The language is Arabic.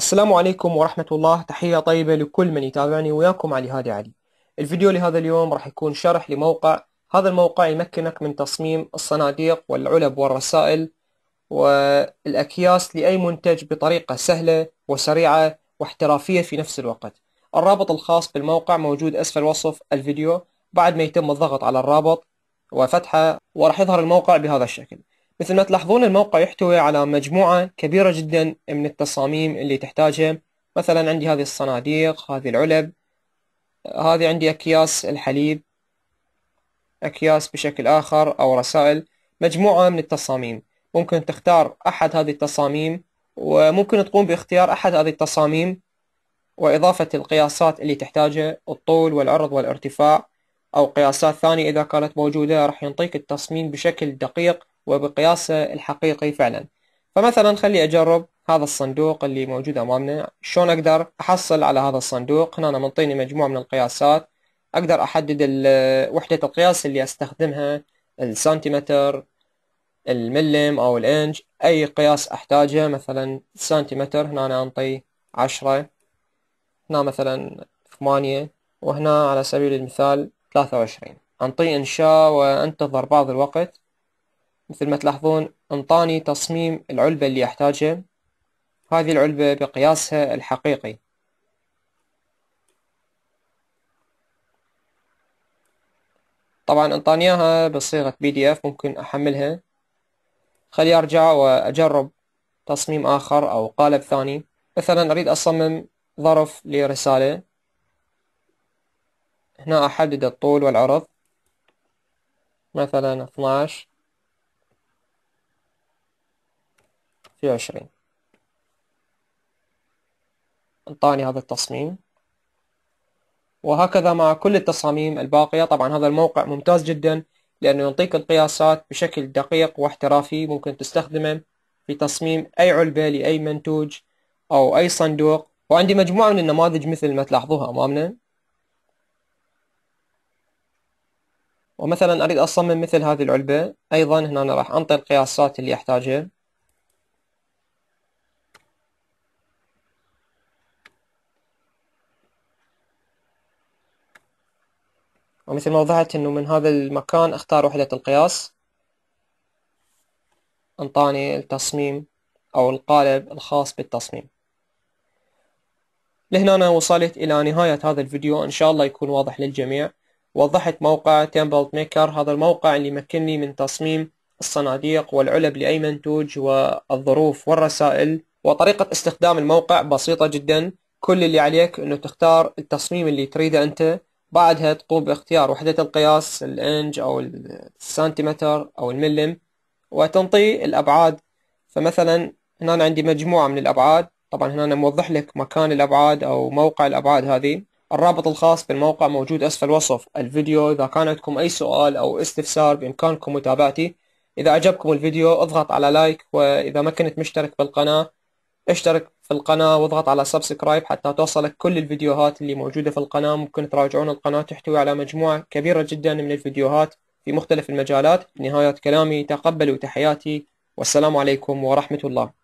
السلام عليكم ورحمة الله تحية طيبة لكل من يتابعني وياكم علي هادي علي الفيديو لهذا اليوم راح يكون شرح لموقع هذا الموقع يمكنك من تصميم الصناديق والعلب والرسائل والأكياس لأي منتج بطريقة سهلة وسريعة واحترافية في نفس الوقت الرابط الخاص بالموقع موجود أسفل وصف الفيديو بعد ما يتم الضغط على الرابط وفتحه وراح يظهر الموقع بهذا الشكل مثل ما تلاحظون الموقع يحتوي على مجموعة كبيرة جدا من التصاميم اللي تحتاجها مثلا عندي هذه الصناديق هذه العلب هذه عندي أكياس الحليب أكياس بشكل آخر أو رسائل مجموعة من التصاميم ممكن تختار أحد هذه التصاميم وممكن تقوم باختيار أحد هذه التصاميم وإضافة القياسات اللي تحتاجها الطول والعرض والارتفاع أو قياسات ثانية إذا كانت موجودة راح ينطيك التصميم بشكل دقيق وبقياسه الحقيقي فعلا فمثلا خلي أجرب هذا الصندوق اللي موجود أمامنا شلون أقدر أحصل على هذا الصندوق هنا منطيني مجموعة من القياسات أقدر أحدد وحدة القياس اللي أستخدمها السنتيمتر الملم أو الإنج أي قياس أحتاجه مثلا سنتيمتر هنا أنا أنطي عشرة هنا مثلا ثمانية وهنا على سبيل المثال ثلاثة وعشرين أنطي إنشاء وأنتظر بعض الوقت مثل ما تلاحظون انطاني تصميم العلبة اللي احتاجها هذه العلبة بقياسها الحقيقي طبعا انطانيها بصيغة بي دي اف ممكن احملها خلي ارجع واجرب تصميم اخر او قالب ثاني مثلا اريد اصمم ظرف لرسالة هنا احدد الطول والعرض مثلا 12 في عشرين انطاني هذا التصميم وهكذا مع كل التصاميم الباقية طبعا هذا الموقع ممتاز جدا لأنه يعطيك القياسات بشكل دقيق واحترافي ممكن تستخدمه في تصميم أي علبة لأي منتوج أو أي صندوق وعندي مجموعة من النماذج مثل ما تلاحظوها أمامنا ومثلا أريد أصمم مثل هذه العلبة أيضا هنا راح أنطي القياسات اللي أحتاجها ومثل ما وضحت انه من هذا المكان اختار وحدة القياس انطاني التصميم او القالب الخاص بالتصميم لهنا انا وصلت الى نهاية هذا الفيديو ان شاء الله يكون واضح للجميع وضحت موقع تمبلت ميكر هذا الموقع اللي يمكنني من تصميم الصناديق والعلب لأي منتوج والظروف والرسائل وطريقة استخدام الموقع بسيطة جدا كل اللي عليك أنه تختار التصميم اللي تريده أنت بعدها تقوم باختيار وحدة القياس الانج أو السنتيمتر أو الملم وتنطي الأبعاد فمثلا هنا عندي مجموعة من الأبعاد طبعا هنا أنا موضح لك مكان الأبعاد أو موقع الأبعاد هذه الرابط الخاص بالموقع موجود أسفل وصف الفيديو إذا كان عندكم أي سؤال أو استفسار بإمكانكم متابعتي إذا أعجبكم الفيديو اضغط على لايك وإذا ما كنت مشترك بالقناة اشترك في القناة واضغط على سبسكرايب حتى توصلك كل الفيديوهات اللي موجودة في القناة ممكن تراجعون القناة تحتوي على مجموعة كبيرة جدا من الفيديوهات في مختلف المجالات نهاية كلامي تقبلوا تحياتي والسلام عليكم ورحمة الله